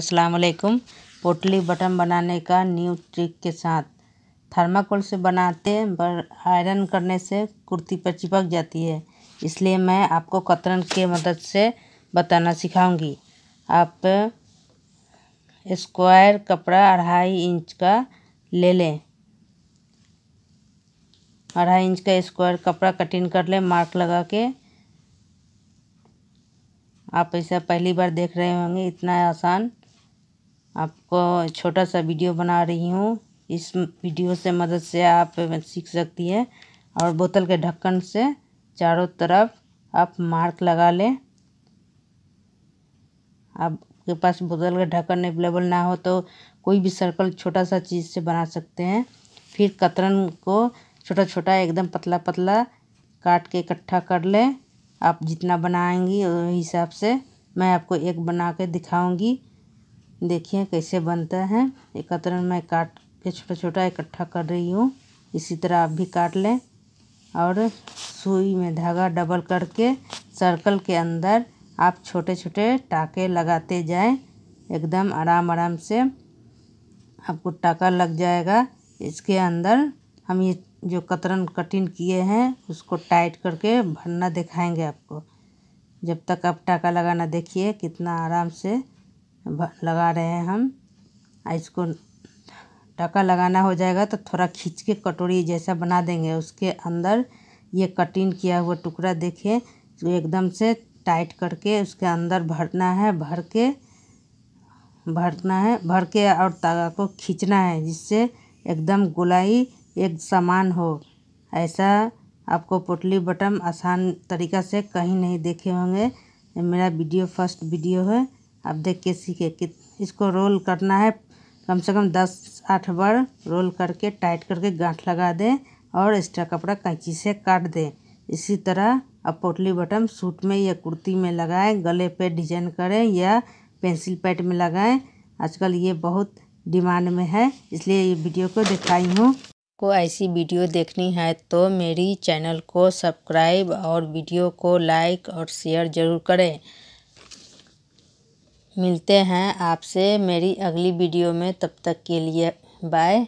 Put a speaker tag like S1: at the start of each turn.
S1: अस्सलाम वालेकुम पोटली बटन बनाने का न्यू ट्रिक के साथ थर्माकोल से बनाते हैं पर आयरन करने से कुर्ती पर चिपक जाती है इसलिए मैं आपको कतरन के मदद से बताना सिखाऊंगी आप स्क्वायर कपड़ा अढ़ाई इंच का ले लें अढ़ाई इंच का स्क्वायर कपड़ा कटिंग कर लें मार्क लगा के आप ऐसा पहली बार देख रहे होंगे इतना आसान आपको छोटा सा वीडियो बना रही हूँ इस वीडियो से मदद से आप सीख सकती है और बोतल के ढक्कन से चारों तरफ आप मार्क लगा लें आपके पास बोतल का ढक्कन अवेलेबल ना हो तो कोई भी सर्कल छोटा सा चीज़ से बना सकते हैं फिर कतरन को छोटा छोटा एकदम पतला पतला काट के इकट्ठा कर लें आप जितना बनाएंगी हिसाब से मैं आपको एक बना के दिखाऊँगी देखिए कैसे बनता है एक कतरन मैं काट के छोटा छोटा इकट्ठा कर रही हूँ इसी तरह आप भी काट लें और सुई में धागा डबल करके सर्कल के अंदर आप छोटे छोटे टाके लगाते जाएं एकदम आराम आराम से आपको टाका लग जाएगा इसके अंदर हम ये जो कतरन कटिंग किए हैं उसको टाइट करके भरना दिखाएंगे आपको जब तक आप टाका लगाना देखिए कितना आराम से लगा रहे हैं हम इसको टका लगाना हो जाएगा तो थोड़ा खींच के कटोरी जैसा बना देंगे उसके अंदर ये कटिंग किया हुआ टुकड़ा देखिए तो एकदम से टाइट करके उसके अंदर भरना है भर के भरना है भर के और तागा को खींचना है जिससे एकदम गोलाई एक समान हो ऐसा आपको पोटली बटम आसान तरीका से कहीं नहीं देखे होंगे मेरा वीडियो फर्स्ट वीडियो है अब देख के सीखे कि इसको रोल करना है कम से कम दस आठ बार रोल करके टाइट करके गांठ लगा दें और एक्स्ट्रा कपड़ा कैंची से काट दें इसी तरह अब पोटली बटन सूट में या कुर्ती में लगाएं गले पे डिजाइन करें या पेंसिल पैट में लगाएं आजकल ये बहुत डिमांड में है इसलिए ये वीडियो को दिखाई हूँ को ऐसी वीडियो देखनी है तो मेरी चैनल को सब्सक्राइब और वीडियो को लाइक और शेयर ज़रूर करें मिलते हैं आपसे मेरी अगली वीडियो में तब तक के लिए बाय